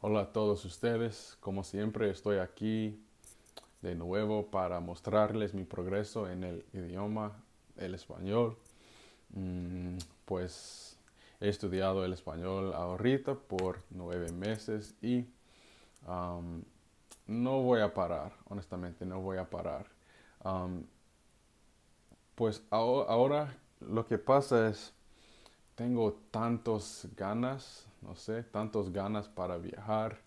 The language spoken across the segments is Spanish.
Hola a todos ustedes, como siempre estoy aquí de nuevo para mostrarles mi progreso en el idioma, el español. Mm, pues he estudiado el español ahorita por nueve meses y no voy a parar, honestamente, no voy a parar. pues ahora lo que pasa es tengo tantos ganas, no sé, tantos ganas para viajar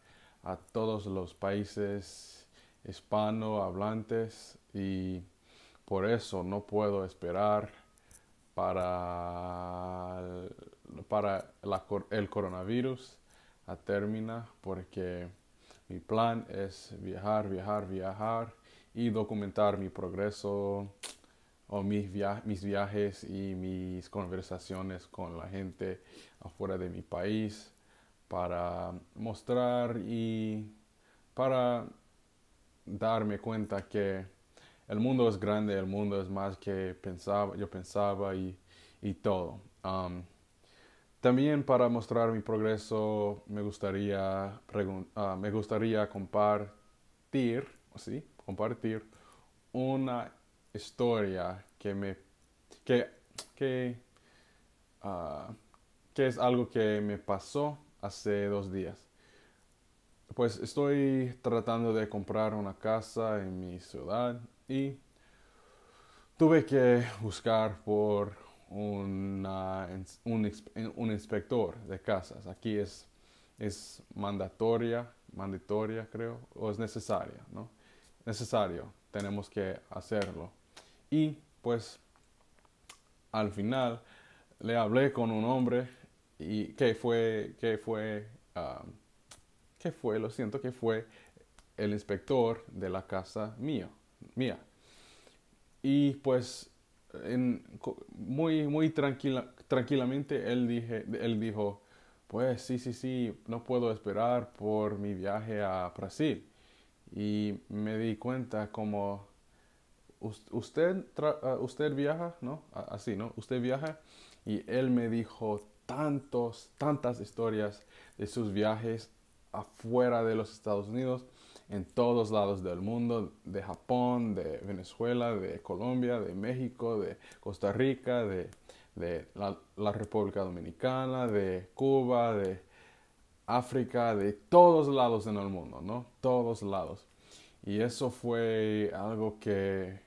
a todos los países hispanohablantes y por eso no puedo esperar para, para el coronavirus a terminar porque mi plan es viajar, viajar, viajar y documentar mi progreso o mis, mis viajes y mis conversaciones con la gente afuera de mi país para mostrar y para darme cuenta que el mundo es grande, el mundo es más que pensaba, yo pensaba y, y todo. también para mostrar mi progreso me gustaría, ah, me gustaría compartir, ¿sí? compartir una historia que me que que, ah, que es algo que me pasó hace dos días pues estoy tratando de comprar una casa en mi ciudad y tuve que buscar por un, un, inspector de casas. Aquí es, es mandatoria, mandatoria creo, o es necesaria, ¿no? Necesario, tenemos que hacerlo. Y pues al final le hablé con un hombre y que fue, fue, ah, fue, lo siento, que fue el inspector de la casa mía, mía. Y pues muy, muy tranquila, tranquilamente él, dije, él dijo, pues sí, sí, sí, no puedo esperar por mi viaje a Brasil. Y me di cuenta como usted, ah, usted viaja, ¿no? Así, ¿no? Usted viaja y él me dijo tantos, tantas historias de sus viajes afuera de los Estados Unidos, en todos lados del mundo, de Japón, de Venezuela, de Colombia, de México, de Costa Rica, de, de la República Dominicana, de Cuba, de África, de todos lados en el mundo, ¿no? Todos lados. Y eso fue algo que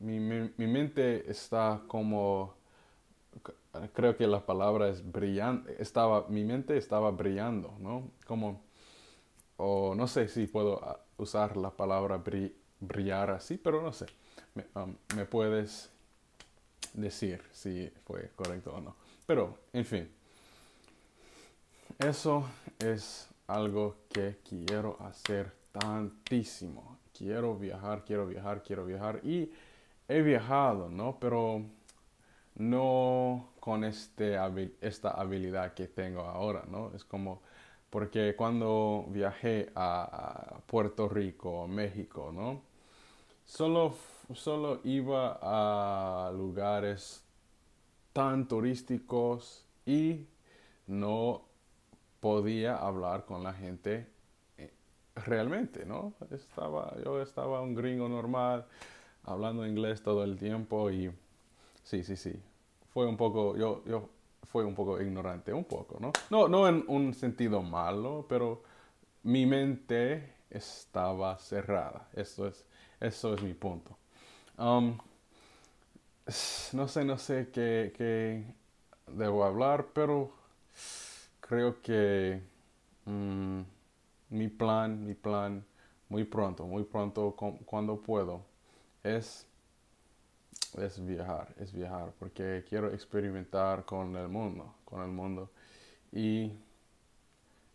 mi, mente está como, creo que la palabra es brillante, estaba, mi mente estaba brillando, ¿no? Como, o no sé si puedo ah, usar la palabra brillar así, pero no sé. Um, me puedes decir si fue correcto o no. Pero, en fin, eso es algo que quiero hacer tantísimo quiero viajar, quiero viajar, quiero viajar. Y he viajado, ¿no? Pero no con este, esta habilidad que tengo ahora, ¿no? Es como, porque cuando viajé a, Puerto Rico, México, ¿no? Solo, solo iba a lugares tan turísticos y no podía hablar con la gente realmente, ¿no? Estaba, yo estaba un gringo normal, hablando inglés todo el tiempo y sí, sí, sí. Fue un poco, yo, yo fue un poco ignorante, un poco, ¿no? No, no en un sentido malo, pero mi mente estaba cerrada. Eso es, eso es mi punto. Um, no sé, no sé qué, debo hablar, pero creo que... Mm, mi plan, mi plan muy pronto, muy pronto cuando puedo, es, es viajar, es viajar, porque quiero experimentar con el mundo, con el mundo y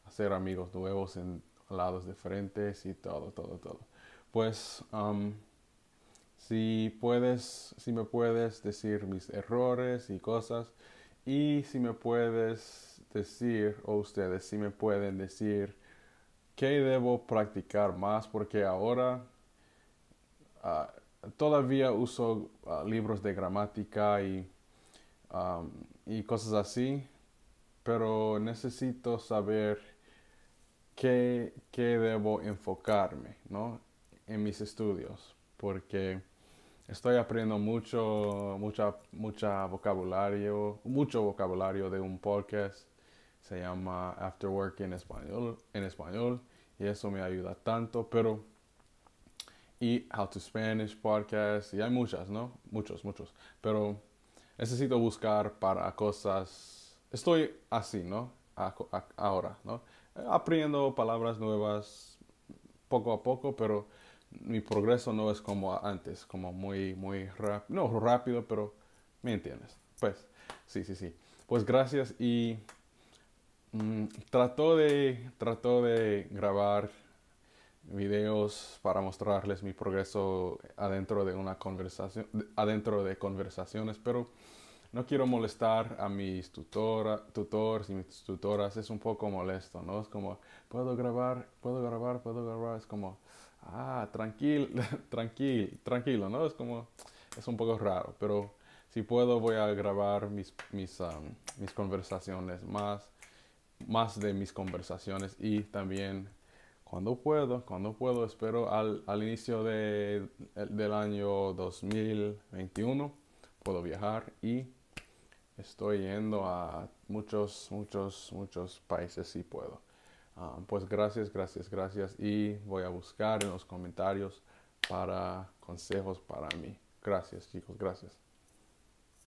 hacer amigos nuevos en lados diferentes y todo, todo, todo. Pues um, si puedes, si me puedes decir mis errores y cosas y si me puedes decir, o ustedes, si me pueden decir ¿Qué debo practicar más? Porque ahora ah, todavía uso ah, libros de gramática y, cosas así, pero necesito saber qué, debo enfocarme ¿no? en mis estudios, porque estoy aprendiendo mucho, mucha, mucha vocabulario, mucho vocabulario de un podcast se llama After Work en español, en español y eso me ayuda tanto, pero y How to Spanish podcast y hay muchas, ¿no? Muchos, muchos, pero necesito buscar para cosas. Estoy así, ¿no? ahora, ¿no? Aprendiendo palabras nuevas poco a poco, pero mi progreso no es como antes, como muy, muy rápido, no rápido, pero me entiendes. Pues, sí, sí, sí. Pues gracias y Mm, trató, de, trató de grabar videos para mostrarles mi progreso adentro de una conversación, adentro de conversaciones, pero no quiero molestar a mis tutores y mis tutoras, es un poco molesto, ¿no? Es como, puedo grabar, puedo grabar, puedo grabar, es como, ah, tranquilo, tranquilo, ¿no? Es como, es un poco raro, pero si puedo voy a grabar mis, mis, mis conversaciones más más de mis conversaciones y también cuando puedo, cuando puedo, espero al, inicio del año 2021 puedo viajar y estoy yendo a muchos, muchos, muchos países si puedo. Ah, pues gracias, gracias, gracias y voy a buscar en los comentarios para consejos para mí. Gracias chicos, gracias.